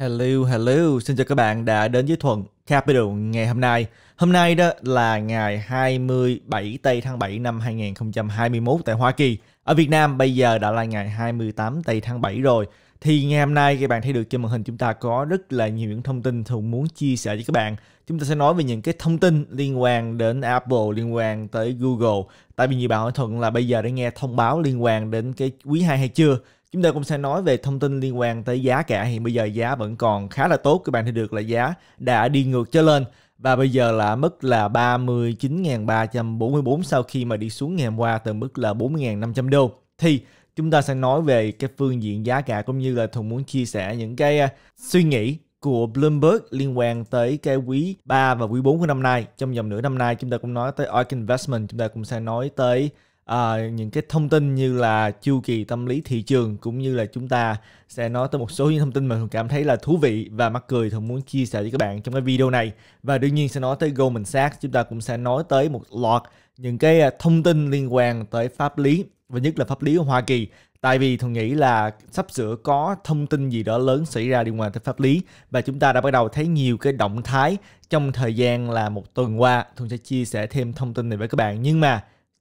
Hello, hello, xin chào các bạn đã đến với Thuận Capital ngày hôm nay. Hôm nay đó là ngày 27 tây tháng 7 năm 2021 tại Hoa Kỳ. Ở Việt Nam bây giờ đã là ngày 28 tây tháng 7 rồi. Thì ngày hôm nay các bạn thấy được trên màn hình chúng ta có rất là nhiều những thông tin Thuận muốn chia sẻ với các bạn. Chúng ta sẽ nói về những cái thông tin liên quan đến Apple, liên quan tới Google. Tại vì nhiều bạn hỏi Thuận là bây giờ đã nghe thông báo liên quan đến cái quý 2 hay chưa? Chúng ta cũng sẽ nói về thông tin liên quan tới giá cả. Hiện bây giờ giá vẫn còn khá là tốt. Các bạn thấy được là giá đã đi ngược trở lên và bây giờ là mức là 39.344 sau khi mà đi xuống ngày hôm qua từ mức là 40.500 đô. Thì chúng ta sẽ nói về cái phương diện giá cả cũng như là thùng muốn chia sẻ những cái à, suy nghĩ của Bloomberg liên quan tới cái quý 3 và quý 4 của năm nay. Trong dòng nửa năm nay chúng ta cũng nói tới ARK Investment, chúng ta cũng sẽ nói tới uh, những cái thông tin như là chu kỳ tâm lý thị trường cũng như là chúng ta sẽ nói tới một số những thông tin mà thường cảm thấy là thú vị và mắc cười thường muốn chia sẻ với các bạn trong cái video này và đương nhiên sẽ nói tới Goldman Sachs chúng ta cũng sẽ nói tới một loạt những cái à, thông tin liên quan tới pháp lý và nhất là pháp lý của Hoa Kỳ tại vì thường nghĩ là sắp sửa có thông tin gì đó lớn xảy ra liên quan tới pháp lý và chúng ta đã bắt đầu thấy nhiều cái động thái trong thời gian là một tuần qua thường sẽ chia sẻ thêm thông tin này với các bạn nhưng mà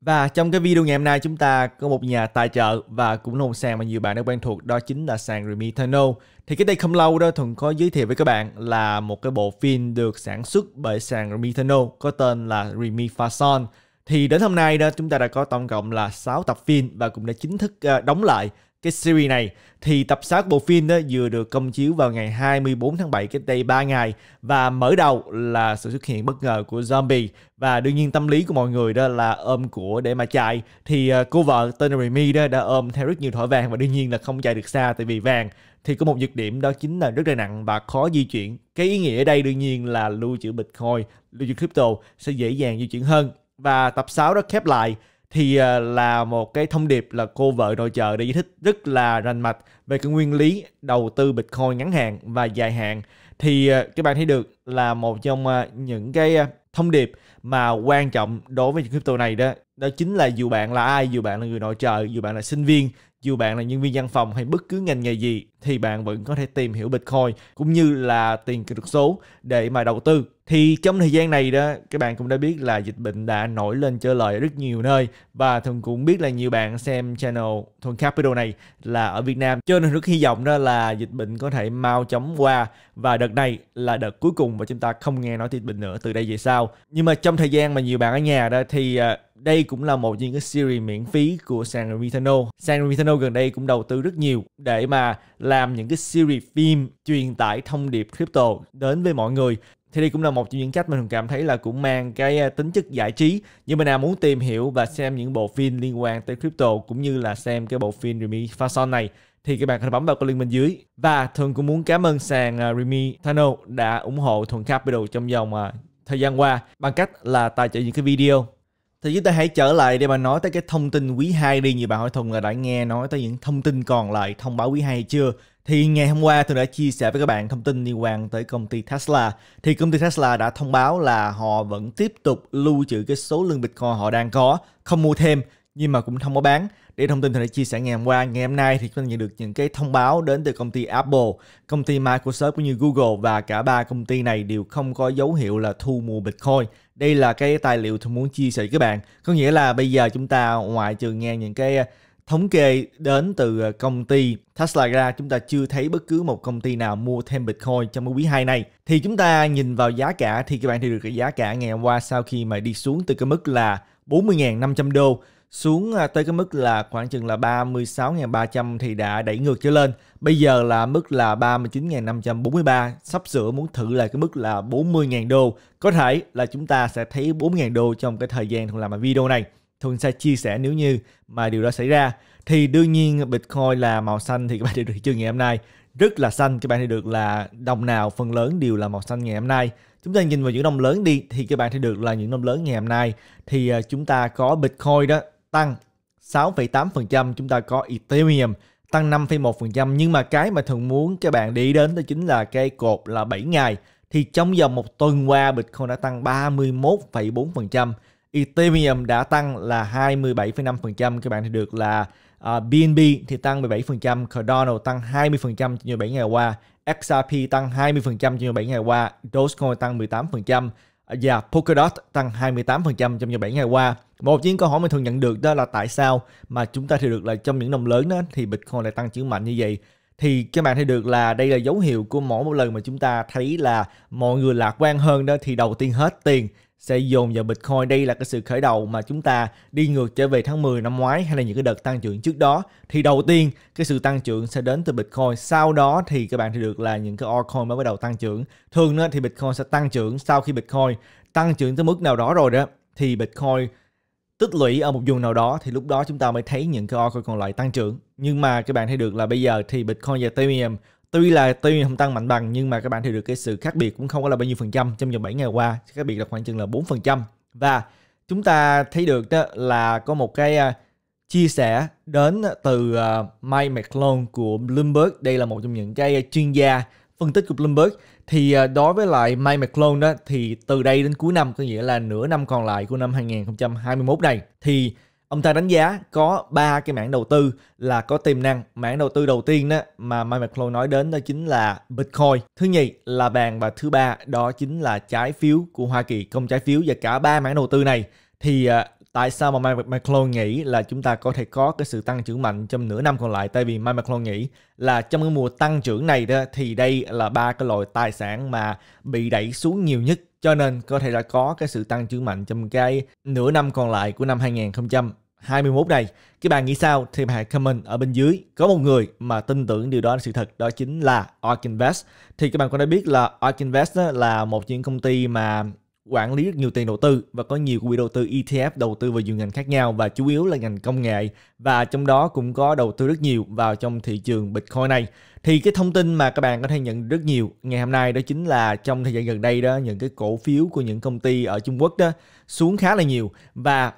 và trong cái video ngày hôm nay chúng ta có một nhà tài trợ và cũng là một sàn mà nhiều bạn đã quen thuộc đó chính là sàn Remitano. Thì cái đây không lâu đó Thuần có giới thiệu với các bạn là một cái bộ phim được sản xuất bởi sàn Remitano có tên là Remi Fason. Thì đến hôm nay đó chúng ta đã có tổng cộng là 6 tập phim và cũng đã chính thức ờ, đóng lại cái series này thì tập 6 bộ phim đó vừa được công chiếu vào ngày 24 tháng 7 cách đây 3 ngày và mở đầu là sự xuất hiện bất ngờ của zombie và đương nhiên tâm lý của mọi người đó là ôm của để mà chạy thì ờ, cô vợ tên là Remy đó đã ôm theo rất nhiều thỏi vàng và đương nhiên là không chạy được xa tại vì vàng thì có một nhược điểm đó chính là rất là nặng và khó di chuyển cái ý nghĩa ở đây đương nhiên là lưu trữ bitcoin lưu trữ crypto sẽ dễ dàng di chuyển hơn và tập 6 đó khép lại thì à, là một cái thông điệp là cô vợ nội trợ để giải thích rất là rành mạch về cái nguyên lý đầu tư Bitcoin ngắn hạn và dài hạn thì à, các bạn thấy được là một trong à, những cái thông điệp mà quan trọng đối với những crypto này đó đó chính là dù bạn là ai dù bạn là người nội trợ dù bạn là sinh viên dù bạn là nhân viên văn phòng hay bất cứ ngành nghề gì thì bạn vẫn có thể tìm hiểu Bitcoin cũng như là tiền kỹ thuật số để mà đầu tư thì trong thời gian này đó các bạn cũng đã biết là dịch bệnh đã nổi lên trở lại rất nhiều nơi và thường cũng biết là nhiều bạn xem channel Thuần Capital này là ở Việt Nam cho nên rất hy vọng đó là dịch bệnh có thể mau chóng qua và đợt này là đợt cuối cùng và chúng ta không nghe nói dịch bệnh nữa từ đây về sau nhưng mà trong thời gian mà nhiều bạn ở nhà đó thì à, đây cũng là một những cái series miễn phí của sàn Remitano. sàn Remitano gần đây cũng đầu tư rất nhiều để mà làm những cái series phim truyền tải thông điệp crypto đến với mọi người thì đây cũng là một trong những cách mà mình cảm thấy là cũng mang cái à, tính chất giải trí nhưng mà nào muốn tìm hiểu và xem những bộ phim liên quan tới crypto cũng như là xem cái bộ phim Remy Fason này thì các bạn hãy bấm vào cái link bên dưới và thường cũng muốn cảm ơn sàn à, Remy Thano đã ủng hộ Thuận Capital trong vòng à, thời gian qua bằng cách là tài trợ những cái video thì chúng ta hãy trở lại để mà nói tới cái thông tin quý 2 đi. Như bạn hỏi Thuận là đã nghe nói tới những thông tin còn lại thông báo quý 2 chưa? Thì ngày hôm qua tôi đã chia sẻ với các bạn thông tin liên quan tới công ty Tesla. Thì công ty Tesla đã thông báo là họ vẫn tiếp tục lưu trữ cái số lượng Bitcoin họ đang có, không mua thêm nhưng mà cũng không có bán. Để thông tin tôi đã chia sẻ ngày hôm qua, ngày hôm nay thì chúng nhận được những cái thông báo đến từ công ty Apple, công ty Microsoft cũng như Google và cả ba công ty này đều không có dấu hiệu là thu mua Bitcoin. Đây là cái tài liệu tôi muốn chia sẻ với các bạn. Có nghĩa là bây giờ chúng ta ngoại trừ nghe những cái Thống kê đến từ ờ, công ty Tesla ra chúng ta chưa thấy bất cứ một công ty nào mua thêm Bitcoin trong quý 2 này. Thì chúng ta nhìn vào giá cả thì các bạn thì được cái giá cả ngày hôm qua sau khi mà đi xuống từ cái mức là 40.500 đô xuống ờ, tới cái mức là khoảng chừng là 36.300 thì đã đẩy ngược trở lên. Bây giờ là mức là 39.543, sắp sửa muốn thử là cái mức là 40.000 đô. Có thể là chúng ta sẽ thấy 40.000 đô trong cái thời gian làm video này. Thuận sẽ chia sẻ nếu như mà điều đó xảy ra thì đương nhiên Bitcoin là màu xanh thì các bạn thấy được thị trường ngày hôm nay rất là xanh các bạn thấy được là đồng nào phần lớn đều là màu xanh ngày hôm nay chúng ta nhìn vào những đồng lớn đi thì các bạn thấy được là những đồng lớn ngày hôm nay thì à, chúng ta có Bitcoin đó tăng 6,8% chúng ta có Ethereum tăng 5,1% nhưng mà cái mà thường muốn các bạn đi đến đó chính là cái cột là 7 ngày thì trong vòng một tuần qua Bitcoin đã tăng 31,4% Ethereum đã tăng là 27,5%. Các bạn thì được là uh, à, BNB thì tăng 17%, Cardano tăng 20% trong 17 ngày qua, XRP tăng 20% trong 17 ngày qua, Dogecoin tăng 18% à, và Polkadot tăng 28% trong 17 ngày qua. Một những câu hỏi mình thường nhận được đó là tại sao mà chúng ta thì được là trong những năm lớn đó thì Bitcoin lại tăng trưởng mạnh như vậy? thì các bạn thấy được là đây là dấu hiệu của mỗi một lần mà chúng ta thấy là mọi người lạc quan hơn đó thì đầu tiên hết tiền sẽ dồn vào Bitcoin. Đây là cái sự khởi đầu mà chúng ta đi ngược trở về tháng 10 năm ngoái hay là những cái đợt tăng trưởng trước đó. Thì đầu tiên cái sự tăng trưởng sẽ đến từ Bitcoin. Sau đó thì các bạn sẽ được là những cái altcoin mới bắt đầu tăng trưởng. Thường nữa thì Bitcoin sẽ tăng trưởng sau khi Bitcoin tăng trưởng tới mức nào đó rồi đó thì Bitcoin tích lũy ở một vùng nào đó thì lúc đó chúng ta mới thấy những cái altcoin còn lại tăng trưởng. Nhưng mà các bạn thấy được là bây giờ thì Bitcoin và Ethereum tuy là tuy không tăng mạnh bằng nhưng mà các bạn thì được cái sự khác biệt cũng không có là bao nhiêu phần trăm trong vòng 7 ngày qua sự khác biệt là khoảng chừng là 4 phần trăm và chúng ta thấy được đó là có một cái à, chia sẻ đến từ à, Mike McClone của Bloomberg đây là một trong những cái chuyên gia phân tích của Bloomberg thì à, đối với lại Mike McClone đó thì từ đây đến cuối năm có nghĩa là nửa năm còn lại của năm 2021 này thì Ông ta đánh giá có ba cái mảng đầu tư là có tiềm năng. Mảng đầu tư đầu tiên đó mà Mike McCloy nói đến đó chính là Bitcoin. Thứ nhì là vàng và thứ ba đó chính là trái phiếu của Hoa Kỳ, công trái phiếu và cả ba mảng đầu tư này thì à, tại sao mà Mike McClone nghĩ là chúng ta có thể có cái sự tăng trưởng mạnh trong nửa năm còn lại tại vì Mike McClone nghĩ là trong cái mùa tăng trưởng này đó thì đây là ba cái loại tài sản mà bị đẩy xuống nhiều nhất cho nên có thể đã có cái sự tăng trưởng mạnh trong cái nửa năm còn lại của năm 2021 này. Các bạn nghĩ sao thì hãy comment ở bên dưới. Có một người mà tin tưởng điều đó là sự thật, đó chính là Ark Invest. Thì các bạn có đã biết là Ark Invest là một những công ty mà quản lý rất nhiều tiền đầu tư và có nhiều quỹ đầu tư ETF đầu tư vào nhiều ngành khác nhau và chủ yếu là ngành công nghệ và trong đó cũng có đầu tư rất nhiều vào trong thị trường Bitcoin này. Thì cái thông tin mà các bạn có thể nhận rất nhiều ngày hôm nay đó chính là trong thời gian gần đây đó những cái cổ phiếu của những công ty ở Trung Quốc đó xuống khá là nhiều và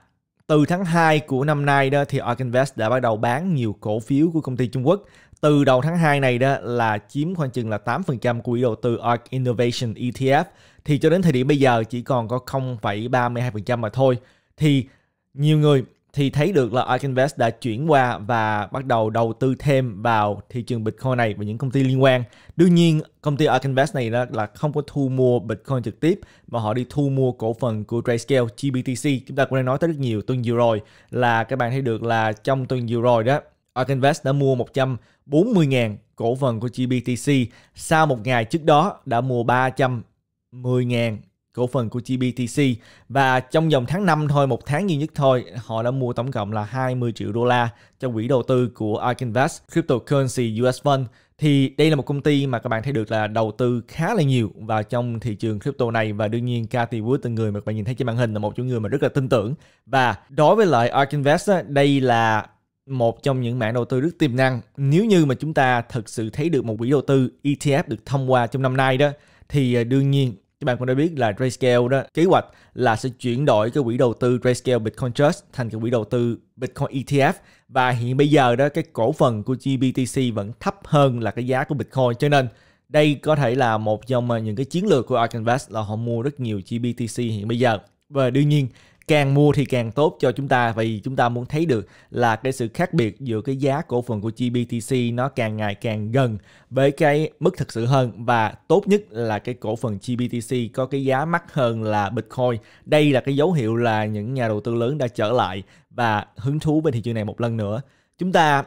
từ tháng 2 của năm nay đó thì Ark Invest đã bắt đầu bán nhiều cổ phiếu của công ty Trung Quốc từ đầu tháng 2 này đó là chiếm khoảng chừng là 8% quỹ đầu tư ARK Innovation ETF thì cho đến thời điểm bây giờ chỉ còn có 0,32% mà thôi. Thì nhiều người thì thấy được là ARK Invest đã chuyển qua và bắt đầu đầu tư thêm vào thị trường Bitcoin này và những công ty liên quan. Đương nhiên, công ty ARK Invest này đó là không có thu mua Bitcoin trực tiếp mà họ đi thu mua cổ phần của Grayscale GBTC. Chúng ta cũng đã nói tới rất nhiều tuần vừa rồi là các bạn thấy được là trong tuần vừa rồi đó ARK Invest đã mua 100 40.000 cổ phần của GBTC sau một ngày trước đó đã mua 310.000 cổ phần của GBTC và trong vòng tháng 5 thôi, một tháng duy nhất thôi, họ đã mua tổng cộng là 20 triệu đô la cho quỹ đầu tư của ARK Invest Cryptocurrency US Fund. Thì đây là một công ty mà các bạn thấy được là đầu tư khá là nhiều vào trong thị trường crypto này và đương nhiên Cathy Wood, từng người mà các bạn nhìn thấy trên màn hình là một trong người mà rất là tin tưởng. Và đối với lại ARK Invest, đây là một trong những mảng đầu tư rất tiềm năng nếu như mà chúng ta thực sự thấy được một quỹ đầu tư ETF được thông qua trong năm nay đó thì à, đương nhiên các bạn cũng đã biết là Grayscale đó kế hoạch là sẽ chuyển đổi cái quỹ đầu tư Grayscale Bitcoin Trust thành cái quỹ đầu tư Bitcoin ETF và hiện bây giờ đó cái cổ phần của GBTC vẫn thấp hơn là cái giá của Bitcoin cho nên đây có thể là một trong à, những cái chiến lược của Ark Invest là họ mua rất nhiều GBTC hiện bây giờ và đương nhiên càng mua thì càng tốt cho chúng ta vì chúng ta muốn thấy được là cái sự khác biệt giữa cái giá cổ phần của GBTC nó càng ngày càng gần với cái mức thực sự hơn và tốt nhất là cái cổ phần GBTC có cái giá mắc hơn là Bitcoin. Đây là cái dấu hiệu là những nhà đầu tư lớn đã trở lại và hứng thú với thị trường này một lần nữa. Chúng ta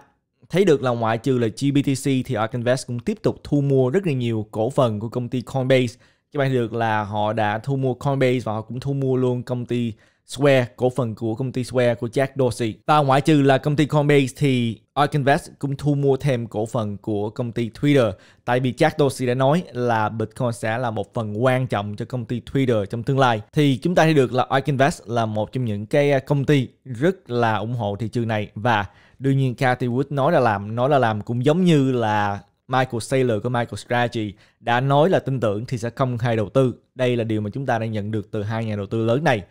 thấy được là ngoại trừ là GBTC thì Ark Invest cũng tiếp tục thu mua rất là nhiều cổ phần của công ty Coinbase. Các bạn thấy được là họ đã thu mua Coinbase và họ cũng thu mua luôn công ty Square, cổ phần của công ty Square của Jack Dorsey. Và ngoại trừ là công ty Coinbase thì ARK Invest cũng thu mua thêm cổ phần của công ty Twitter. Tại vì Jack Dorsey đã nói là Bitcoin sẽ là một phần quan trọng cho công ty Twitter trong tương lai. Thì chúng ta thấy được là ARK Invest là một trong những cái à, công ty rất là ủng hộ thị trường này và đương nhiên Cathie Wood nói là làm, nói là làm cũng giống như là Michael Saylor của Michael Strategy đã nói là tin tưởng thì sẽ không hay đầu tư. Đây là điều mà chúng ta đang nhận được từ hai nhà đầu tư lớn này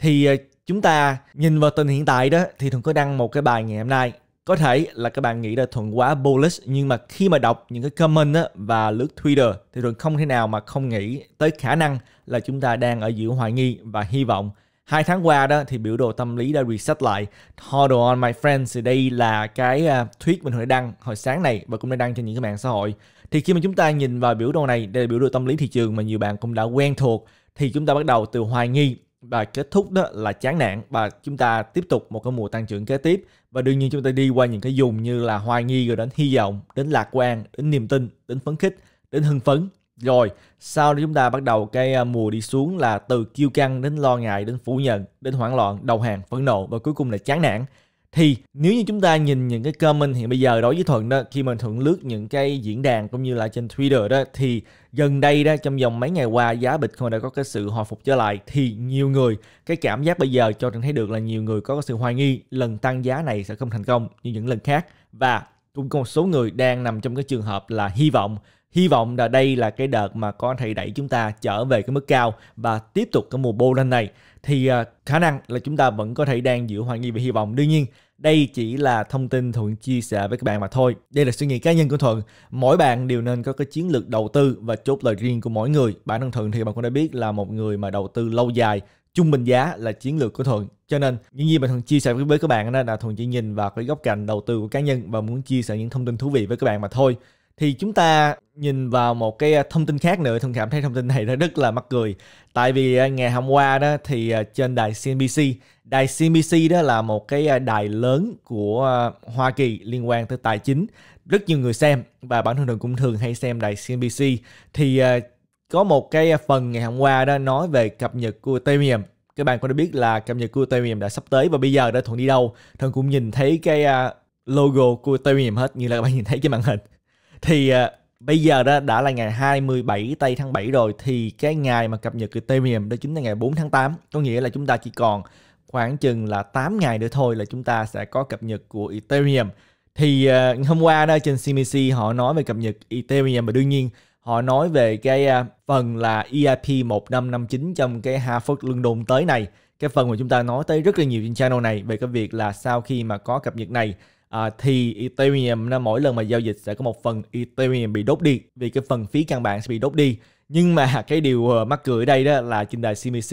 thì ờ, chúng ta nhìn vào tình hiện tại đó thì thuận có đăng một cái bài ngày hôm nay có thể là các bạn nghĩ là thuận quá bullish nhưng mà khi mà đọc những cái comment á, và lướt twitter thì thuận không thể nào mà không nghĩ tới khả năng là chúng ta đang ở giữa hoài nghi và hy vọng hai tháng qua đó thì biểu đồ tâm lý đã reset lại hold on my friends thì đây là cái ờ, tweet mình hồi đăng hồi sáng này và cũng đã đăng trên những cái mạng xã hội thì khi mà chúng ta nhìn vào biểu đồ này đây là biểu đồ tâm lý thị trường mà nhiều bạn cũng đã quen thuộc thì chúng ta bắt đầu từ hoài nghi và kết thúc đó là chán nản và chúng ta tiếp tục một cái mùa tăng trưởng kế tiếp và đương nhiên chúng ta đi qua những cái dùng như là hoài nghi rồi đến hy vọng đến lạc quan đến niềm tin đến phấn khích đến hưng phấn rồi sau đó chúng ta bắt đầu cái à, mùa đi xuống là từ kiêu căng đến lo ngại đến phủ nhận đến hoảng loạn đầu hàng phẫn nộ và cuối cùng là chán nản thì nếu như chúng ta nhìn những cái comment hiện bây giờ đối với thuận đó khi mình thuận lướt những cái diễn đàn cũng như là trên twitter đó thì gần đây đó trong vòng mấy ngày qua giá bitcoin đã có cái sự hồi phục trở lại thì nhiều người cái cảm giác bây giờ cho thuận thấy được là nhiều người có cái sự hoài nghi lần tăng giá này sẽ không thành công như những lần khác và cũng có một số người đang nằm trong cái trường hợp là hy vọng hy vọng là đây là cái đợt mà có thể đẩy chúng ta trở về cái mức cao và tiếp tục cái mùa bull lên này thì à, khả năng là chúng ta vẫn có thể đang giữ hoài nghi và hy vọng. Đương nhiên, đây chỉ là thông tin Thuận chia sẻ với các bạn mà thôi. Đây là suy nghĩ cá nhân của Thuận. Mỗi bạn đều nên có cái chiến lược đầu tư và chốt lời riêng của mỗi người. Bản thân Thuận thì bạn cũng đã biết là một người mà đầu tư lâu dài, trung bình giá là chiến lược của Thuận. Cho nên những gì mà Thuận chia sẻ với các bạn đó là Thuận chỉ nhìn vào cái góc cạnh đầu tư của cá nhân và muốn chia sẻ những thông tin thú vị với các bạn mà thôi thì chúng ta nhìn vào một cái à, thông tin khác nữa thông cảm thấy thông tin này nó rất là mắc cười tại vì à, ngày hôm qua đó thì à, trên đài CNBC đài CNBC đó là một cái đài lớn của Hoa Kỳ liên quan tới tài chính rất nhiều người xem và bản thân thường cũng thường hay xem đài CNBC thì có một cái phần ngày hôm qua đó nói về cập nhật của Ethereum các bạn có đã biết là cập nhật của Ethereum đã sắp tới và bây giờ đã thuận đi đâu thần cũng nhìn thấy cái logo của Ethereum hết như là các bạn nhìn thấy trên màn hình thì à, bây giờ đó đã là ngày 27 tây tháng 7 rồi thì cái ngày mà cập nhật Ethereum đó chính là ngày 4 tháng 8 có nghĩa là chúng ta chỉ còn khoảng chừng là 8 ngày nữa thôi là chúng ta sẽ có cập nhật của Ethereum thì uh, hôm qua đó trên CMC họ nói về cập nhật Ethereum và đương nhiên họ nói về cái uh, phần là EIP 1559 trong cái luân đôn tới này cái phần mà chúng ta nói tới rất là nhiều trên channel này về cái việc là sau khi mà có cập nhật này à, thì Ethereum nó mỗi lần mà giao dịch sẽ có một phần Ethereum bị đốt đi vì cái phần phí căn bản sẽ bị đốt đi nhưng mà cái điều ờ, mắc cười ở đây đó là trên đài CBC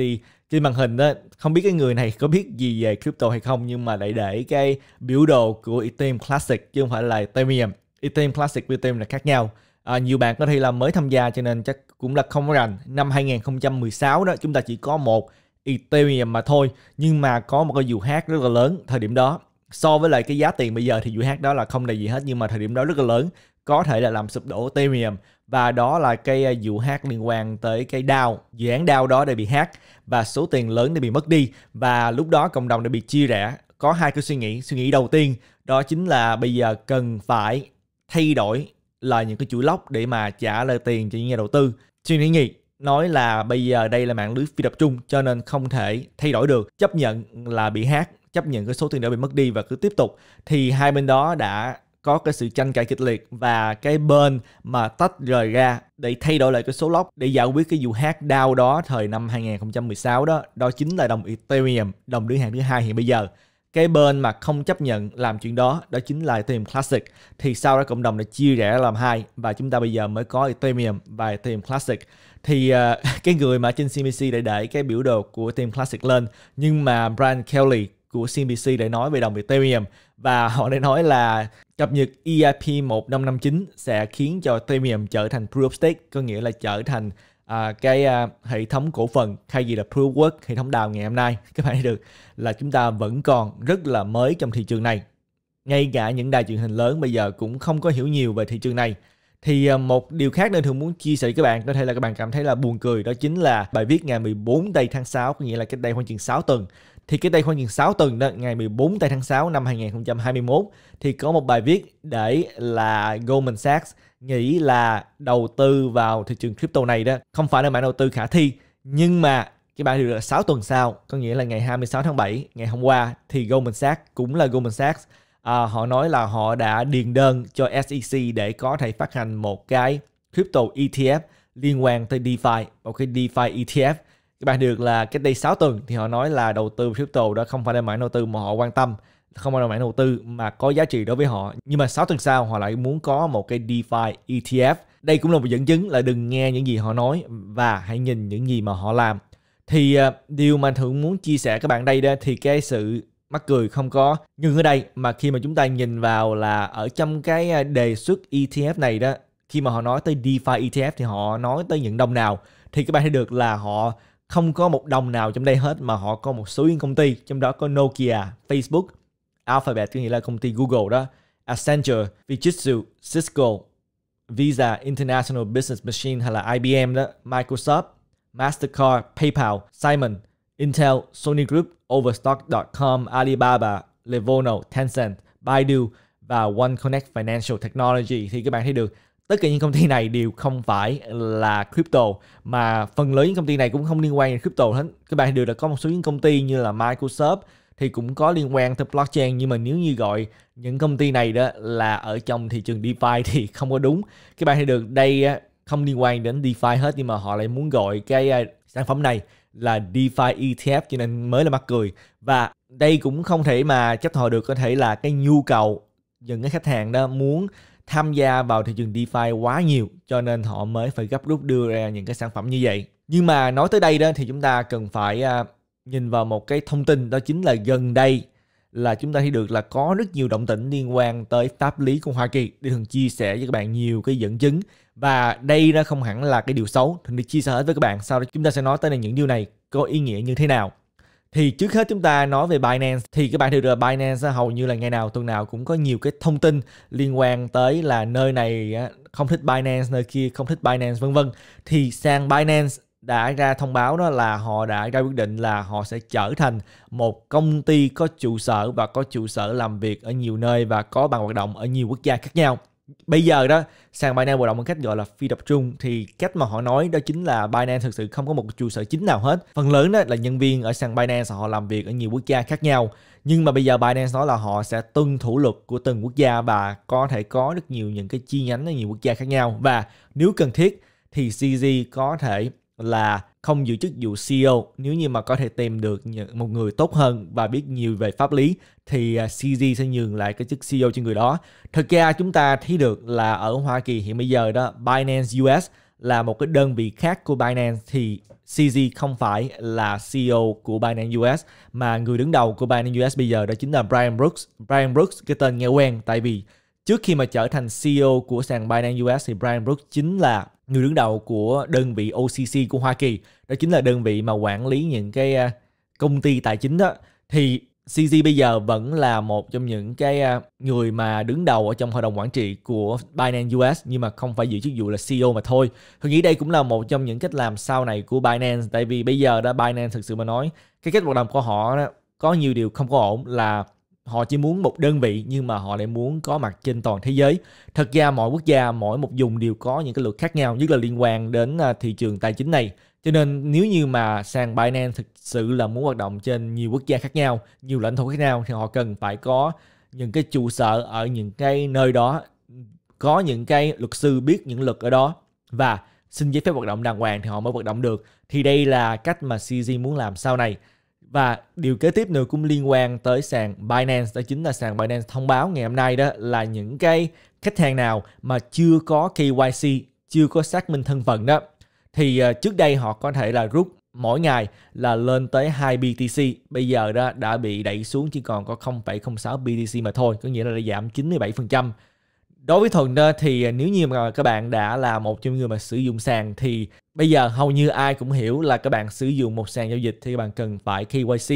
trên màn hình đó không biết cái người này có biết gì về crypto hay không nhưng mà lại để cái biểu đồ của Ethereum Classic chứ không phải là Ethereum Ethereum Classic với Ethereum là khác nhau à, nhiều bạn có thể là mới tham gia cho nên chắc cũng là không rành năm 2016 đó chúng ta chỉ có một Ethereum mà thôi nhưng mà có một cái dù hát rất là lớn thời điểm đó so với lại cái giá tiền bây giờ thì vụ hát đó là không là gì hết nhưng mà thời điểm đó rất là lớn có thể là làm sụp đổ Ethereum và đó là cái à, vụ hack liên quan tới cái DAO, dự án DAO đó đã bị hack và số tiền lớn đã bị mất đi và lúc đó cộng đồng đã bị chia rẽ. Có hai cái suy nghĩ, suy nghĩ đầu tiên đó chính là bây giờ cần phải thay đổi là những cái chuỗi lóc để mà trả lời tiền cho những nhà đầu tư. Suy nghĩ nhị nói là bây giờ đây là mạng lưới phi tập trung cho nên không thể thay đổi được, chấp nhận là bị hack chấp nhận cái số tiền đã bị mất đi và cứ tiếp tục thì hai bên đó đã có cái sự tranh cãi kịch liệt và cái bên mà tách rời ra để thay đổi lại cái số lốc để giải quyết cái vụ hát đau đó thời năm 2016 đó đó chính là đồng Ethereum đồng đứng hàng thứ hai hiện bây giờ cái bên mà không chấp nhận làm chuyện đó đó chính là Ethereum Classic thì sau đó cộng đồng đã chia rẽ làm hai và chúng ta bây giờ mới có Ethereum và Ethereum Classic thì uh, cái người mà trên CBC đã để cái biểu đồ của Ethereum Classic lên nhưng mà Brian Kelly của CNBC để nói về đồng Ethereum và họ đã nói là cập nhật EIP 1559 sẽ khiến cho Ethereum trở thành Proof of Stake, có nghĩa là trở thành à, cái à, hệ thống cổ phần thay vì là Proof of Work hệ thống đào ngày hôm nay các bạn thấy được là chúng ta vẫn còn rất là mới trong thị trường này ngay cả những đài truyền hình lớn bây giờ cũng không có hiểu nhiều về thị trường này thì à, một điều khác nên thường muốn chia sẻ với các bạn có thể là các bạn cảm thấy là buồn cười đó chính là bài viết ngày 14 tây tháng 6 có nghĩa là cách đây khoảng chừng 6 tuần thì cái đây khoảng chừng 6 tuần đó ngày 14 tây tháng 6 năm 2021 thì có một bài viết để là Goldman Sachs nghĩ là đầu tư vào thị trường crypto này đó không phải là mảng đầu tư khả thi nhưng mà cái bạn được là 6 tuần sau có nghĩa là ngày 26 tháng 7 ngày hôm qua thì Goldman Sachs cũng là Goldman Sachs à, họ nói là họ đã điền đơn cho SEC để có thể phát hành một cái crypto ETF liên quan tới DeFi một cái DeFi ETF các bạn được là cách đây 6 tuần thì họ nói là đầu tư crypto đó không phải là mảng đầu tư mà họ quan tâm không phải là mảng đầu tư mà có giá trị đối với họ nhưng mà 6 tuần sau họ lại muốn có một cái DeFi ETF đây cũng là một dẫn chứng là đừng nghe những gì họ nói và hãy nhìn những gì mà họ làm thì uh, điều mà thượng muốn chia sẻ các bạn đây đó thì cái sự mắc cười không có nhưng ở đây mà khi mà chúng ta nhìn vào là ở trong cái à, đề xuất ETF này đó khi mà họ nói tới DeFi ETF thì họ nói tới những đồng nào thì các bạn thấy được là họ không có một đồng nào trong đây hết mà họ có một số những công ty trong đó có Nokia, Facebook, Alphabet có nghĩa là công ty Google đó, Accenture, Fujitsu, Cisco, Visa, International Business Machine hay là IBM đó, Microsoft, Mastercard, PayPal, Simon, Intel, Sony Group, Overstock.com, Alibaba, Levono, Tencent, Baidu và One Connect Financial Technology thì các bạn thấy được tất cả những công ty này đều không phải là crypto mà phần lớn những công ty này cũng không liên quan đến crypto hết các bạn đều đã có một số những công ty như là Microsoft thì cũng có liên quan tới blockchain nhưng mà nếu như gọi những công ty này đó là ở trong thị trường DeFi thì không có đúng các bạn thấy được đây không liên quan đến DeFi hết nhưng mà họ lại muốn gọi cái à, sản phẩm này là DeFi ETF cho nên mới là mắc cười và đây cũng không thể mà chấp thọ được có thể là cái nhu cầu những cái khách hàng đó muốn tham gia vào thị trường DeFi quá nhiều cho nên họ mới phải gấp rút đưa ra những cái sản phẩm như vậy. Nhưng mà nói tới đây đó thì chúng ta cần phải à, nhìn vào một cái thông tin đó chính là gần đây là chúng ta thấy được là có rất nhiều động tĩnh liên quan tới pháp lý của Hoa Kỳ. Đi thường chia sẻ với các bạn nhiều cái dẫn chứng và đây nó không hẳn là cái điều xấu. Thường được chia sẻ với các bạn sau đó chúng ta sẽ nói tới những điều này có ý nghĩa như thế nào thì trước hết chúng ta nói về Binance thì các bạn đều là Binance hầu như là ngày nào tuần nào cũng có nhiều cái thông tin liên quan tới là nơi này không thích Binance nơi kia không thích Binance vân vân thì sang Binance đã ra thông báo đó là họ đã ra quyết định là họ sẽ trở thành một công ty có trụ sở và có trụ sở làm việc ở nhiều nơi và có bằng hoạt động ở nhiều quốc gia khác nhau bây giờ đó sàn Binance hoạt động một cách gọi là phi tập trung thì cách mà họ nói đó chính là Binance thực sự không có một trụ sở chính nào hết phần lớn đó là nhân viên ở sàn Binance họ làm việc ở nhiều quốc gia khác nhau nhưng mà bây giờ Binance nói là họ sẽ tuân thủ luật của từng quốc gia và có thể có rất nhiều những cái chi nhánh ở nhiều quốc gia khác nhau và nếu cần thiết thì CZ có thể là không giữ chức vụ CEO nếu như mà có thể tìm được một người tốt hơn và biết nhiều về pháp lý thì à, CG sẽ nhường lại cái chức CEO cho người đó. Thực ra chúng ta thấy được là ở Hoa Kỳ hiện bây giờ đó Binance US là một cái đơn vị khác của Binance thì CZ không phải là CEO của Binance US mà người đứng đầu của Binance US bây giờ đó chính là Brian Brooks. Brian Brooks cái tên nghe quen tại vì Trước khi mà trở thành CEO của sàn Binance US thì Brian Brooks chính là người đứng đầu của đơn vị OCC của Hoa Kỳ. Đó chính là đơn vị mà quản lý những cái à, công ty tài chính đó. Thì CZ bây giờ vẫn là một trong những cái à, người mà đứng đầu ở trong hội đồng quản trị của Binance US nhưng mà không phải giữ chức vụ là CEO mà thôi. Tôi nghĩ đây cũng là một trong những cách làm sau này của Binance tại vì bây giờ đó Binance thực sự mà nói cái cách hoạt động của họ đó, có nhiều điều không có ổn là họ chỉ muốn một đơn vị nhưng mà họ lại muốn có mặt trên toàn thế giới thật ra mọi quốc gia mỗi một vùng đều có những cái luật khác nhau nhất là liên quan đến à, thị trường tài chính này cho nên nếu như mà sàn Binance thực sự là muốn hoạt động trên nhiều quốc gia khác nhau nhiều lãnh thổ khác nhau thì họ cần phải có những cái trụ sở ở những cái nơi đó có những cái luật sư biết những luật ở đó và xin giấy phép hoạt động đàng hoàng thì họ mới hoạt động được thì đây là cách mà cg muốn làm sau này và điều kế tiếp nữa cũng liên quan tới sàn Binance đó chính là sàn Binance thông báo ngày hôm nay đó là những cái khách hàng nào mà chưa có KYC, chưa có xác minh thân phận đó thì ờ, trước đây họ có thể là rút mỗi ngày là lên tới 2 BTC, bây giờ đó đã bị đẩy xuống chỉ còn có 0,06 BTC mà thôi, có nghĩa là đã giảm 97% đối với thuần đó thì à, nếu như mà các bạn đã là một trong những người mà sử dụng sàn thì bây giờ hầu như ai cũng hiểu là các bạn sử dụng một sàn giao dịch thì các bạn cần phải KYC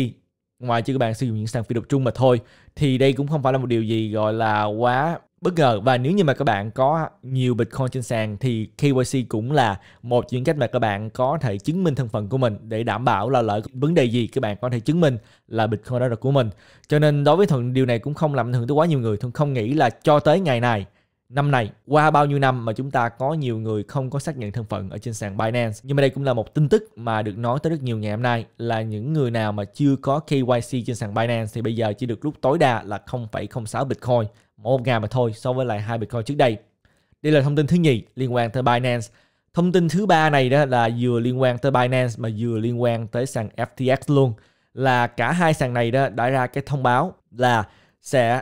ngoài chứ các bạn sử dụng những sàn phi tập trung mà thôi thì đây cũng không phải là một điều gì gọi là quá bất ngờ và nếu như mà các bạn có nhiều Bitcoin trên sàn thì KYC cũng là một những cách mà các bạn có thể chứng minh thân phận của mình để đảm bảo là lợi vấn đề gì các bạn có thể chứng minh là Bitcoin đó là của mình. Cho nên đối với Thuận điều này cũng không làm ảnh hưởng tới quá nhiều người. Thuận không nghĩ là cho tới ngày này năm này qua bao nhiêu năm mà chúng ta có nhiều người không có xác nhận thân phận ở trên sàn Binance. Nhưng mà đây cũng là một tin tức mà được nói tới rất nhiều ngày hôm nay là những người nào mà chưa có KYC trên sàn Binance thì bây giờ chỉ được rút tối đa là 0,06 Bitcoin mỗi một ngày mà thôi so với lại hai Bitcoin trước đây. Đây là thông tin thứ nhì liên quan tới Binance. Thông tin thứ ba này đó là vừa liên quan tới Binance mà vừa liên quan tới sàn FTX luôn là cả hai sàn này đó đã ra cái thông báo là sẽ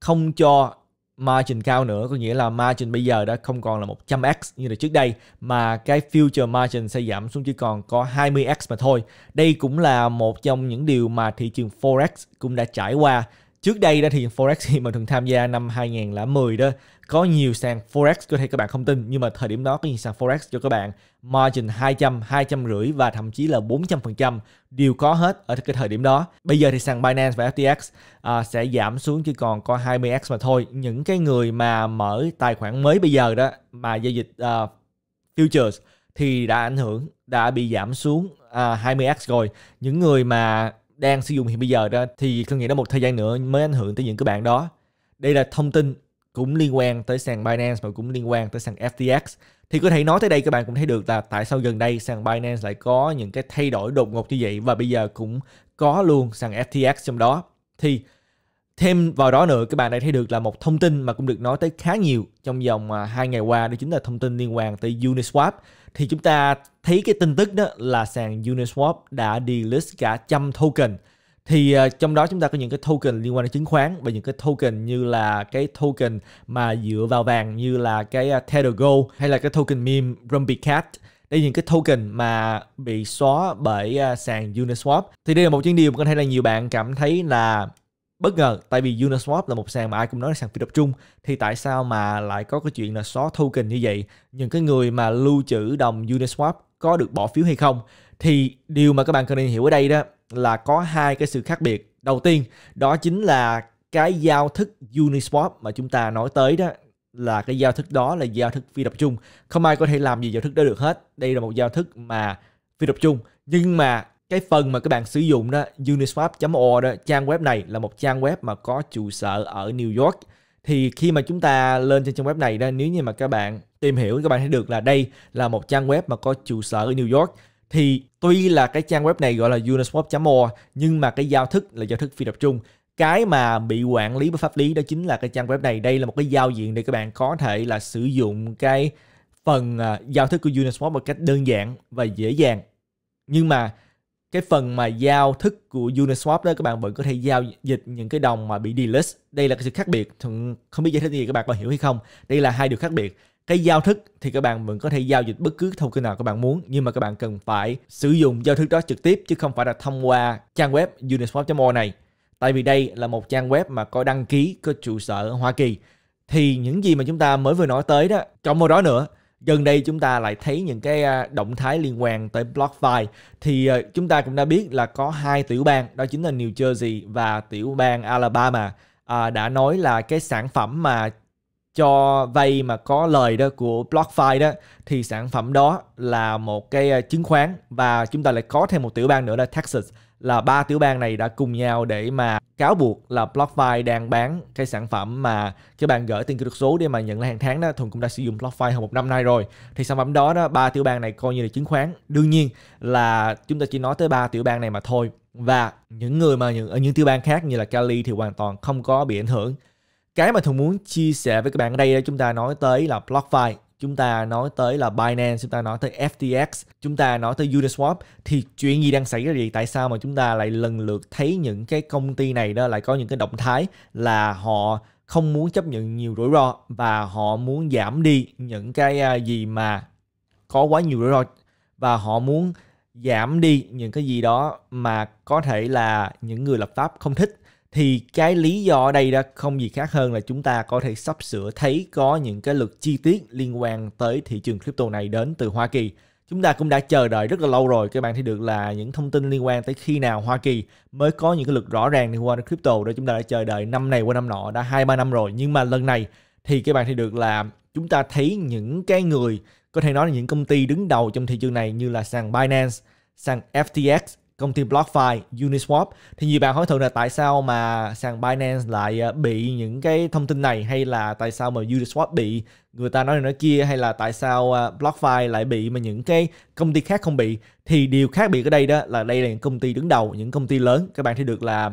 không cho margin cao nữa có nghĩa là margin bây giờ đã không còn là 100x như là trước đây mà cái future margin sẽ giảm xuống chỉ còn có 20x mà thôi. Đây cũng là một trong những điều mà thị trường forex cũng đã trải qua trước đây đó thì forex khi mà thường tham gia năm 2010 đó có nhiều sàn forex có thể các bạn không tin nhưng mà thời điểm đó có nhiều sàn forex cho các bạn margin 200, 200 rưỡi và thậm chí là 400% đều có hết ở cái thời điểm đó. Bây giờ thì sàn Binance và FTX à, sẽ giảm xuống chỉ còn có 20x mà thôi. Những cái người mà mở tài khoản mới bây giờ đó mà giao dịch uh, futures thì đã ảnh hưởng đã bị giảm xuống uh, à, 20x rồi. Những người mà đang sử dụng hiện bây giờ đó thì tôi nghĩ đó một thời gian nữa mới ảnh hưởng tới những cái bạn đó. Đây là thông tin cũng liên quan tới sàn Binance và cũng liên quan tới sàn FTX. Thì có thể nói tới đây các bạn cũng thấy được là tại sao gần đây sàn Binance lại có những cái thay đổi đột ngột như vậy và bây giờ cũng có luôn sàn FTX trong đó. Thì thêm vào đó nữa các bạn đã thấy được là một thông tin mà cũng được nói tới khá nhiều trong vòng 2 à, ngày qua đó chính là thông tin liên quan tới Uniswap thì chúng ta thấy cái tin tức đó là sàn Uniswap đã delist cả trăm token thì ờ, trong đó chúng ta có những cái token liên quan đến chứng khoán và những cái token như là cái token mà dựa vào vàng như là cái ờ, Tether Gold hay là cái token meme Rumpy Cat đây là những cái token mà bị xóa bởi ờ, sàn Uniswap thì đây là một chuyên điều mà có thể là nhiều bạn cảm thấy là bất ngờ tại vì Uniswap là một sàn mà ai cũng nói là sàn phi tập trung thì tại sao mà lại có cái chuyện là xóa token như vậy những cái người mà lưu trữ đồng Uniswap có được bỏ phiếu hay không thì điều mà các bạn cần nên hiểu ở đây đó là có hai cái sự khác biệt đầu tiên đó chính là cái giao thức Uniswap mà chúng ta nói tới đó là cái giao thức đó là giao thức phi tập trung không ai có thể làm gì giao thức đó được hết đây là một giao thức mà phi tập trung nhưng mà cái phần mà các bạn sử dụng đó uniswap.org đó trang web này là một trang web mà có trụ sở ở New York thì khi mà chúng ta lên trên trang web này đó nếu như mà các bạn tìm hiểu các bạn thấy được là đây là một trang web mà có trụ sở ở New York thì tuy là cái trang web này gọi là uniswap.org nhưng mà cái giao thức là giao thức phi tập trung cái mà bị quản lý bởi pháp lý đó chính là cái trang web này đây là một cái giao diện để các bạn có thể là sử dụng cái phần à, giao thức của Uniswap một cách đơn giản và dễ dàng nhưng mà cái phần mà giao thức của Uniswap đó các bạn vẫn có thể giao dịch những cái đồng mà bị delist. Đây là cái sự khác biệt, không biết giải thích gì các bạn có hiểu hay không. Đây là hai điều khác biệt. Cái giao thức thì các bạn vẫn có thể giao dịch bất cứ token nào các bạn muốn nhưng mà các bạn cần phải sử dụng giao thức đó trực tiếp chứ không phải là thông qua trang web uniswap.org này. Tại vì đây là một trang web mà có đăng ký, có trụ sở ở Hoa Kỳ. Thì những gì mà chúng ta mới vừa nói tới đó, trong vào đó nữa Gần đây chúng ta lại thấy những cái à, động thái liên quan tới BlockFi thì à, chúng ta cũng đã biết là có hai tiểu bang đó chính là New Jersey và tiểu bang Alabama à, đã nói là cái sản phẩm mà cho vay mà có lời đó của BlockFi đó thì sản phẩm đó là một cái à, chứng khoán và chúng ta lại có thêm một tiểu bang nữa là Texas là ba tiểu bang này đã cùng nhau để mà cáo buộc là BlockFi đang bán cái sản phẩm mà các bạn gửi tiền kỹ thuật số để mà nhận lại hàng tháng đó thường cũng đã sử dụng BlockFi hơn một năm nay rồi thì sản phẩm đó đó ba tiểu bang này coi như là chứng khoán đương nhiên là chúng ta chỉ nói tới ba tiểu bang này mà thôi và những người mà những, ở những tiểu bang khác như là Cali thì hoàn toàn không có bị ảnh hưởng cái mà Thuận muốn chia sẻ với các bạn ở đây là chúng ta nói tới là BlockFi chúng ta nói tới là Binance, chúng ta nói tới FTX, chúng ta nói tới Uniswap thì chuyện gì đang xảy ra gì? Tại sao mà chúng ta lại lần lượt thấy những cái công ty này đó lại có những cái động thái là họ không muốn chấp nhận nhiều rủi ro và họ muốn giảm đi những cái à, gì mà có quá nhiều rủi ro và họ muốn giảm đi những cái gì đó mà có thể là những người lập pháp không thích thì cái lý do ở đây đó không gì khác hơn là chúng ta có thể sắp sửa thấy có những cái luật chi tiết liên quan tới thị trường crypto này đến từ Hoa Kỳ. Chúng ta cũng đã chờ đợi rất là lâu rồi các bạn thấy được là những thông tin liên quan tới khi nào Hoa Kỳ mới có những cái luật rõ ràng liên quan đến crypto để chúng ta đã chờ đợi năm này qua năm nọ đã 2 3 năm rồi nhưng mà lần này thì các bạn thấy được là chúng ta thấy những cái người có thể nói là những công ty đứng đầu trong thị trường này như là sàn Binance, sàn FTX công ty BlockFi, Uniswap thì nhiều bạn hỏi thường là tại sao mà sàn Binance lại ờ, bị những cái thông tin này hay là tại sao mà Uniswap bị người ta nói này nói kia hay là tại sao ờ, BlockFi lại bị mà những cái công ty khác không bị thì điều khác biệt ở đây đó là đây là những công ty đứng đầu những công ty lớn các bạn thấy được là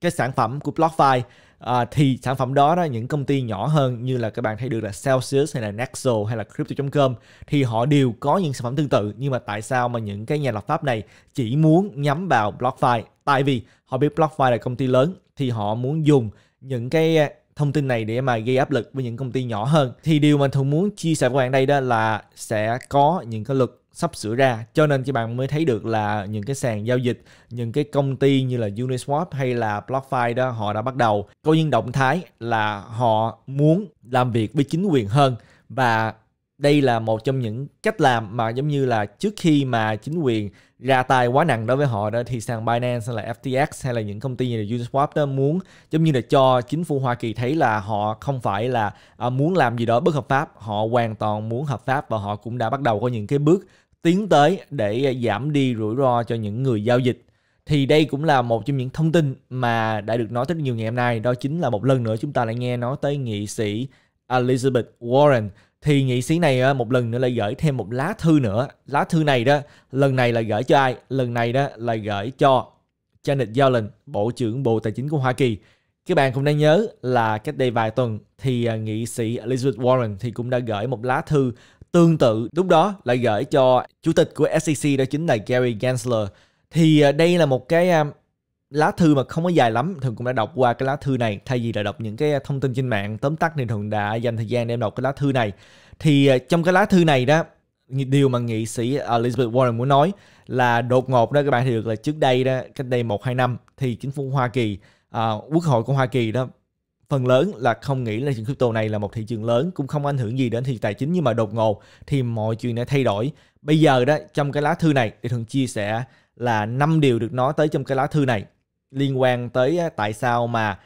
cái sản phẩm của BlockFi à, thì sản phẩm đó đó những công ty nhỏ hơn như là các bạn thấy được là Celsius hay là Nexo hay là Crypto.com thì họ đều có những sản phẩm tương tự nhưng mà tại sao mà những cái nhà lập pháp này chỉ muốn nhắm vào BlockFi tại vì họ biết BlockFi là công ty lớn thì họ muốn dùng những cái ờ, thông tin này để mà gây áp lực với những công ty nhỏ hơn thì điều mà thường muốn chia sẻ với các bạn đây đó là sẽ có những cái luật sắp sửa ra cho nên các bạn mới thấy được là những cái sàn giao dịch những cái công ty như là Uniswap hay là BlockFi đó họ đã bắt đầu có những động thái là họ muốn làm việc với chính quyền hơn và đây là một trong những cách làm mà giống như là trước khi mà chính quyền ra tay quá nặng đối với họ đó thì sàn Binance hay là FTX hay là những công ty như là Uniswap đó muốn giống như là cho chính phủ Hoa Kỳ thấy là họ không phải là à, muốn làm gì đó bất hợp pháp, họ hoàn toàn muốn hợp pháp và họ cũng đã bắt đầu có những cái bước tiến tới để à, giảm đi rủi ro cho những người giao dịch thì đây cũng là một trong những thông tin mà đã được nói tới nhiều ngày hôm nay đó chính là một lần nữa chúng ta lại nghe nói tới nghị sĩ Elizabeth Warren thì nghị sĩ này à, một lần nữa lại gửi thêm một lá thư nữa lá thư này đó lần này là gửi cho ai lần này đó là gửi cho Janet Yellen bộ trưởng bộ tài chính của Hoa Kỳ các bạn cũng đã nhớ là cách đây vài tuần thì à, nghị sĩ Elizabeth Warren thì cũng đã gửi một lá thư tương tự lúc đó lại gửi cho chủ tịch của SEC đó chính là Gary Gensler thì à, đây là một cái à, lá thư mà không có dài lắm thường cũng đã đọc qua cái lá thư này thay vì là đọc những cái à, thông tin trên mạng tóm tắt thì thường đã dành thời gian để đọc cái lá thư này thì trong cái lá thư này đó điều mà nghị sĩ Elizabeth Warren muốn nói là đột ngột đó các bạn thì được là trước đây đó cách đây một hai năm thì chính phủ Hoa Kỳ à, quốc hội của Hoa Kỳ đó phần lớn là không nghĩ là thị trường crypto này là một thị trường lớn cũng không ảnh hưởng gì đến thị trường tài chính nhưng mà đột ngột thì mọi chuyện đã thay đổi bây giờ đó trong cái lá thư này thì thường chia sẻ là năm điều được nói tới trong cái lá thư này liên quan tới tại sao mà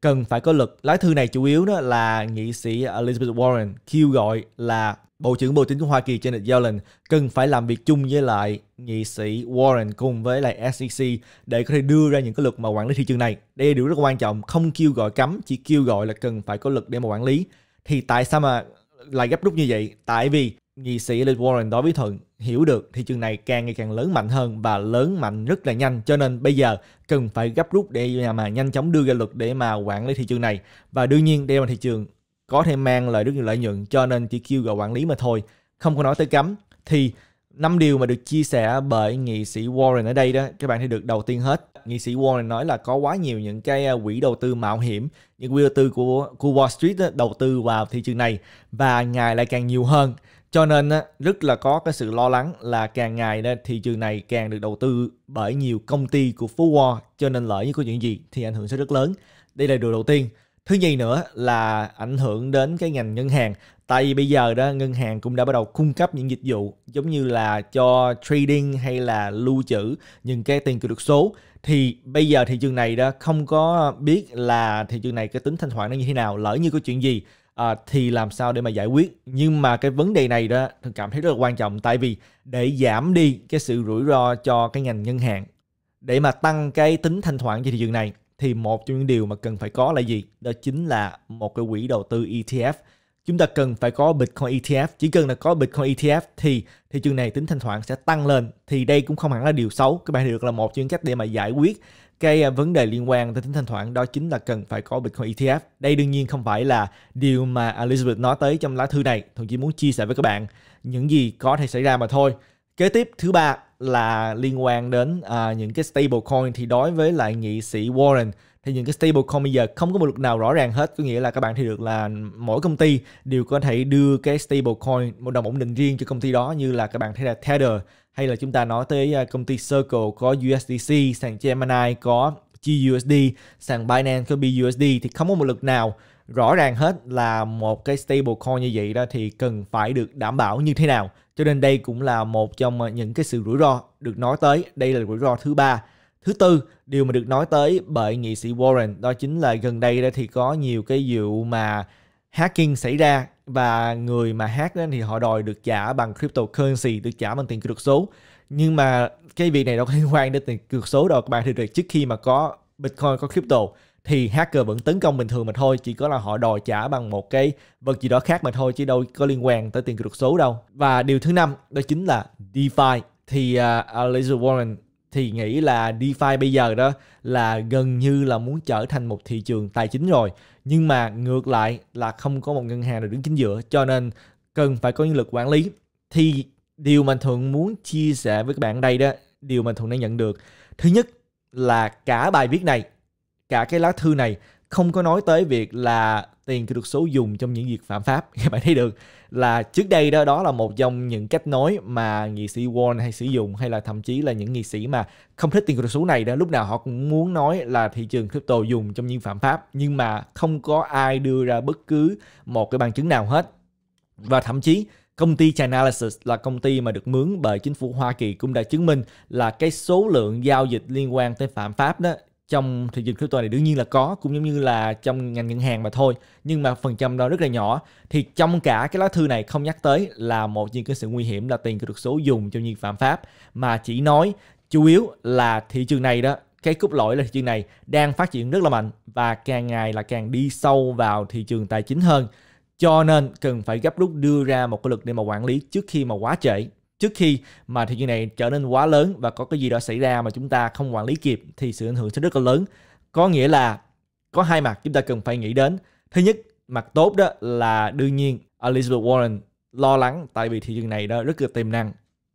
cần phải có lực lá thư này chủ yếu đó là nghị sĩ Elizabeth Warren kêu gọi là Bộ trưởng Bộ Chính của Hoa Kỳ Janet Yellen cần phải làm việc chung với lại nghị sĩ Warren cùng với lại SEC để có thể đưa ra những cái luật mà quản lý thị trường này. Đây là điều rất quan trọng, không kêu gọi cấm, chỉ kêu gọi là cần phải có lực để mà quản lý. Thì tại sao mà lại gấp rút như vậy? Tại vì nghị sĩ Elizabeth Warren đối với Thuận hiểu được thị trường này càng ngày càng lớn mạnh hơn và lớn mạnh rất là nhanh cho nên bây giờ cần phải gấp rút để nhà mà nhanh chóng đưa ra luật để mà quản lý thị trường này và đương nhiên đây là thị trường có thể mang lợi rất nhiều lợi nhuận cho nên chỉ kêu gọi quản lý mà thôi không có nói tới cấm thì năm điều mà được chia sẻ bởi nghị sĩ Warren ở đây đó các bạn thấy được đầu tiên hết nghị sĩ Warren nói là có quá nhiều những cái à, quỹ đầu tư mạo hiểm những quỹ đầu tư của của Wall Street đó, đầu tư vào thị trường này và ngày lại càng nhiều hơn cho nên rất là có cái sự lo lắng là càng ngày thị trường này càng được đầu tư bởi nhiều công ty của Phú Wall cho nên lợi như có chuyện gì thì ảnh hưởng sẽ rất lớn. Đây là điều đầu tiên. Thứ nhì nữa là ảnh hưởng đến cái ngành ngân hàng. Tại vì bây giờ đó ngân hàng cũng đã bắt đầu cung cấp những dịch vụ giống như là cho trading hay là lưu trữ những cái tiền kỹ thuật số thì bây giờ thị trường này đó không có biết là thị trường này cái tính thanh khoản nó như thế nào, lỡ như có chuyện gì à, thì làm sao để mà giải quyết nhưng mà cái vấn đề này đó tôi cảm thấy rất là quan trọng tại vì để giảm đi cái sự rủi ro cho cái ngành ngân hàng để mà tăng cái tính thanh khoản cho thị trường này thì một trong những điều mà cần phải có là gì đó chính là một cái quỹ đầu tư ETF chúng ta cần phải có Bitcoin ETF chỉ cần là có Bitcoin ETF thì thị trường này tính thanh khoản sẽ tăng lên thì đây cũng không hẳn là điều xấu các bạn được là một trong những cách để mà giải quyết cái à, vấn đề liên quan tới tính thanh khoản đó chính là cần phải có Bitcoin ETF. Đây đương nhiên không phải là điều mà Elizabeth nói tới trong lá thư này, Thôi chỉ muốn chia sẻ với các bạn những gì có thể xảy ra mà thôi. Kế tiếp thứ ba là liên quan đến à, những cái stable coin thì đối với lại nghị sĩ Warren thì những cái stable coin bây giờ không có một luật nào rõ ràng hết có nghĩa là các bạn thì được là mỗi công ty đều có thể đưa cái stable coin một đồng ổn định riêng cho công ty đó như là các bạn thấy là Tether hay là chúng ta nói tới à, công ty Circle có USDC, sàn Gemini có GUSD, sàn Binance có BUSD thì không có một lực nào rõ ràng hết là một cái stable coin như vậy đó thì cần phải được đảm bảo như thế nào. Cho nên đây cũng là một trong à, những cái sự rủi ro được nói tới. Đây là rủi ro thứ ba. Thứ tư, điều mà được nói tới bởi nghị sĩ Warren đó chính là gần đây đó thì có nhiều cái vụ mà hacking xảy ra và người mà hát lên thì họ đòi được trả bằng cryptocurrency được trả bằng tiền kỹ thuật số nhưng mà cái việc này đâu có liên quan đến tiền kỹ thuật số đâu các bạn thì được trước khi mà có bitcoin có crypto thì hacker vẫn tấn công bình thường mà thôi chỉ có là họ đòi trả bằng một cái vật gì đó khác mà thôi chứ đâu có liên quan tới tiền kỹ thuật số đâu và điều thứ năm đó chính là DeFi thì uh, à, Elizabeth Warren thì nghĩ là DeFi bây giờ đó là gần như là muốn trở thành một thị trường tài chính rồi. Nhưng mà ngược lại là không có một ngân hàng nào đứng chính giữa cho nên cần phải có nhân lực quản lý. Thì điều mà Thuận muốn chia sẻ với các bạn đây đó, điều mà Thuận đã nhận được. Thứ nhất là cả bài viết này, cả cái lá thư này không có nói tới việc là tiền được số dùng trong những việc phạm pháp các bạn thấy được là trước đây đó đó là một trong những cách nói mà nghị sĩ Warren hay sử dụng hay là thậm chí là những nghị sĩ mà không thích tiền kỹ thuật số này đó lúc nào họ cũng muốn nói là thị trường crypto dùng trong những phạm pháp nhưng mà không có ai đưa ra bất cứ một cái bằng chứng nào hết và thậm chí Công ty Chainalysis là công ty mà được mướn bởi chính phủ Hoa Kỳ cũng đã chứng minh là cái số lượng giao dịch liên quan tới phạm pháp đó trong thị trường crypto này đương nhiên là có cũng giống như là trong ngành ngân hàng mà thôi nhưng mà phần trăm đó rất là nhỏ thì trong cả cái lá thư này không nhắc tới là một những cái sự nguy hiểm là tiền kỹ thuật số dùng cho những phạm pháp mà chỉ nói chủ yếu là thị trường này đó cái cốt lõi là thị trường này đang phát triển rất là mạnh và càng ngày là càng đi sâu vào thị trường tài chính hơn cho nên cần phải gấp rút đưa ra một cái luật để mà quản lý trước khi mà quá trễ trước khi mà thị trường này trở nên quá lớn và có cái gì đó xảy ra mà chúng ta không quản lý kịp thì sự ảnh hưởng sẽ rất là lớn có nghĩa là có hai mặt chúng ta cần phải nghĩ đến thứ nhất mặt tốt đó là đương nhiên Elizabeth Warren lo lắng tại vì thị trường này đó rất là tiềm năng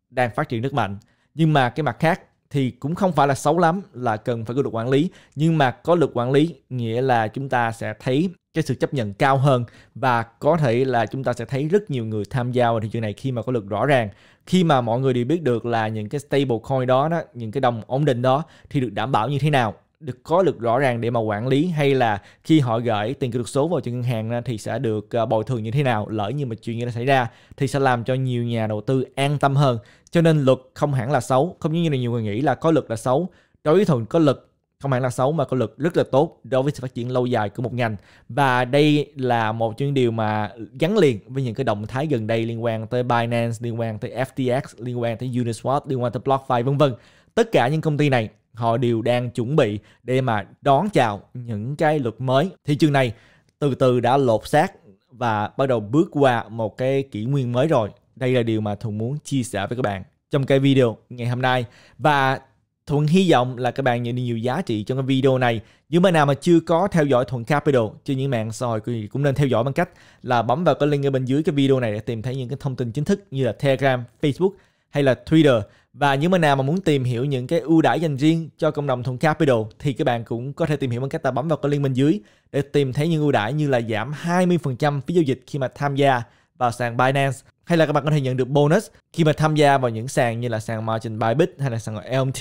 đang phát triển rất mạnh nhưng mà cái mặt khác thì cũng không phải là xấu lắm là cần phải có được quản lý nhưng mà có lực quản lý nghĩa là chúng ta sẽ thấy cái sự chấp nhận cao hơn và có thể là chúng ta sẽ thấy rất nhiều người tham gia vào thị trường này khi mà có lực rõ ràng khi mà mọi người đều biết được là những cái stable coin đó, đó những cái đồng ổn định đó thì được đảm bảo như thế nào được có được rõ ràng để mà quản lý hay là khi họ gửi tiền kỹ thuật số vào cho ngân hàng thì sẽ được ờ, bồi thường như thế nào lỡ như mà chuyện như đã xảy ra thì sẽ làm cho nhiều nhà đầu tư an tâm hơn cho nên luật không hẳn là xấu không như là nhiều người nghĩ là có luật là xấu đối với thuận có luật không hẳn là xấu mà có luật rất là tốt đối với sự phát triển lâu dài của một ngành và đây là một những điều mà gắn liền với những cái động thái gần đây liên quan tới Binance liên quan tới FTX liên quan tới Uniswap liên quan tới BlockFi vân vân tất cả những công ty này họ đều đang chuẩn bị để mà đón chào những cái luật mới. Thị trường này từ từ đã lột xác và bắt đầu bước qua một cái kỷ nguyên mới rồi. Đây là điều mà Thuận muốn chia sẻ với các bạn trong cái video ngày hôm nay. Và Thuận hy vọng là các bạn nhận được nhiều giá trị trong cái video này. Những bạn nào mà chưa có theo dõi Thuận Capital trên những mạng xã hội cũng nên theo dõi bằng cách là bấm vào cái link ở bên dưới cái video này để tìm thấy những cái thông tin chính thức như là Telegram, Facebook hay là Twitter và những bạn nào mà muốn tìm hiểu những cái ưu đãi dành riêng cho cộng đồng thùng Capital thì các bạn cũng có thể tìm hiểu bằng cách ta bấm vào cái link bên dưới để tìm thấy những ưu đãi như là giảm 20% phí giao dịch khi mà tham gia vào sàn Binance hay là các bạn có thể nhận được bonus khi mà tham gia vào những sàn như là sàn Margin Bybit hay là sàn LMT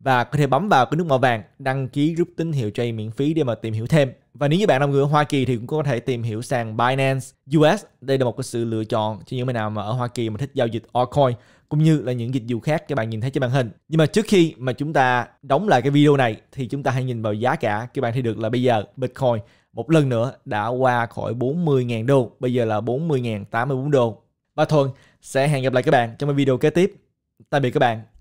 và có thể bấm vào cái nút màu vàng đăng ký rút tín hiệu trade miễn phí để mà tìm hiểu thêm. Và nếu như bạn là người ở Hoa Kỳ thì cũng có thể tìm hiểu sàn Binance US. Đây là một cái sự lựa chọn cho những bạn nào mà ở Hoa Kỳ mà thích giao dịch altcoin cũng như là những dịch vụ khác các bạn nhìn thấy trên màn hình. Nhưng mà trước khi mà chúng ta đóng lại cái video này thì chúng ta hãy nhìn vào giá cả. Các bạn thấy được là bây giờ Bitcoin một lần nữa đã qua khỏi 40.000 đô, bây giờ là 40.084 đô. Và Thuần sẽ hẹn gặp lại các bạn trong video kế tiếp. Tạm biệt các bạn.